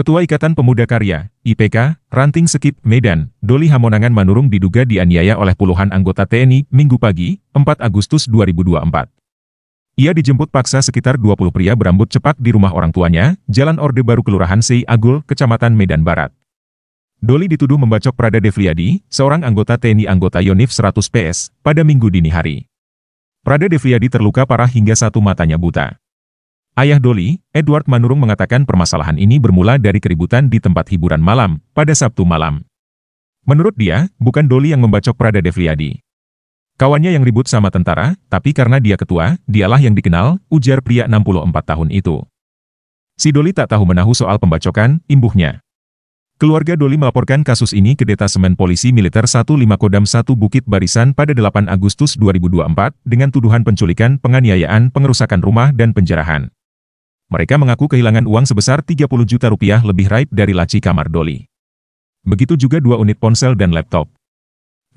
Ketua Ikatan Pemuda Karya, IPK, Ranting Sekip, Medan, Doli Hamonangan Manurung diduga dianiaya oleh puluhan anggota TNI, Minggu pagi, 4 Agustus 2024. Ia dijemput paksa sekitar 20 pria berambut cepat di rumah orang tuanya, Jalan Orde Baru Kelurahan Sei Agul, Kecamatan Medan Barat. Doli dituduh membacok Prada Devliadi, seorang anggota TNI anggota Yonif 100 PS, pada minggu dini hari. Prada Devliadi terluka parah hingga satu matanya buta. Ayah Dolly, Edward Manurung mengatakan permasalahan ini bermula dari keributan di tempat hiburan malam, pada Sabtu malam. Menurut dia, bukan Dolly yang membacok Prada Devliadi. Kawannya yang ribut sama tentara, tapi karena dia ketua, dialah yang dikenal, ujar pria 64 tahun itu. Si Doli tak tahu menahu soal pembacokan, imbuhnya. Keluarga Doli melaporkan kasus ini ke Detasemen Polisi Militer 15 Kodam 1 Bukit Barisan pada 8 Agustus 2024 dengan tuduhan penculikan, penganiayaan, pengerusakan rumah, dan penjarahan mereka mengaku kehilangan uang sebesar 30 juta rupiah lebih raib dari laci kamar Doli. Begitu juga dua unit ponsel dan laptop.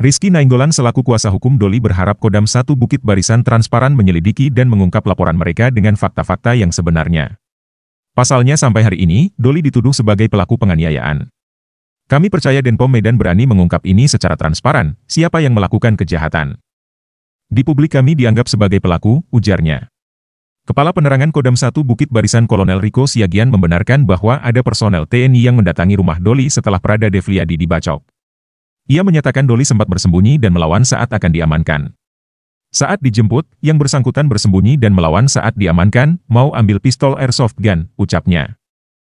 Rizky Nainggolan selaku kuasa hukum Doli berharap Kodam Satu Bukit Barisan Transparan menyelidiki dan mengungkap laporan mereka dengan fakta-fakta yang sebenarnya. Pasalnya sampai hari ini, Doli dituduh sebagai pelaku penganiayaan. Kami percaya Denpom Medan berani mengungkap ini secara transparan, siapa yang melakukan kejahatan. Di publik kami dianggap sebagai pelaku, ujarnya. Kepala Penerangan Kodam 1 Bukit Barisan Kolonel Riko Siagian membenarkan bahwa ada personel TNI yang mendatangi rumah Doli setelah Prada Devliadi dibacok. Ia menyatakan Doli sempat bersembunyi dan melawan saat akan diamankan. Saat dijemput, yang bersangkutan bersembunyi dan melawan saat diamankan, mau ambil pistol airsoft gun, ucapnya.